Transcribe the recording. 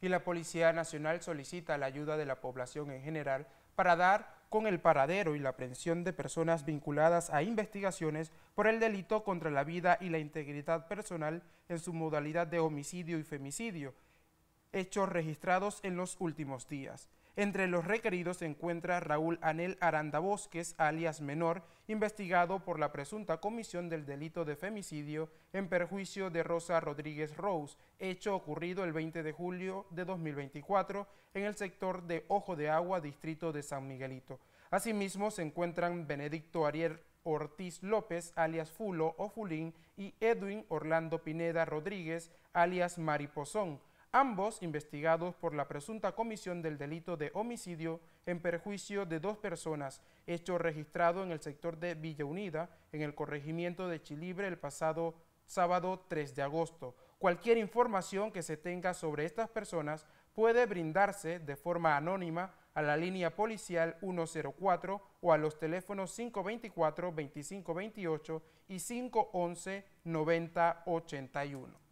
y la Policía Nacional solicita la ayuda de la población en general para dar con el paradero y la aprehensión de personas vinculadas a investigaciones por el delito contra la vida y la integridad personal en su modalidad de homicidio y femicidio, hechos registrados en los últimos días. Entre los requeridos se encuentra Raúl Anel Aranda Bosques, alias Menor, investigado por la presunta comisión del delito de femicidio en perjuicio de Rosa Rodríguez Rose, hecho ocurrido el 20 de julio de 2024 en el sector de Ojo de Agua, distrito de San Miguelito. Asimismo, se encuentran Benedicto Ariel Ortiz López, alias Fulo o Fulín, y Edwin Orlando Pineda Rodríguez, alias Mariposón, ambos investigados por la presunta comisión del delito de homicidio en perjuicio de dos personas, hecho registrado en el sector de Villa Unida, en el corregimiento de Chilibre el pasado sábado 3 de agosto. Cualquier información que se tenga sobre estas personas puede brindarse de forma anónima a la línea policial 104 o a los teléfonos 524-2528 y 511-9081.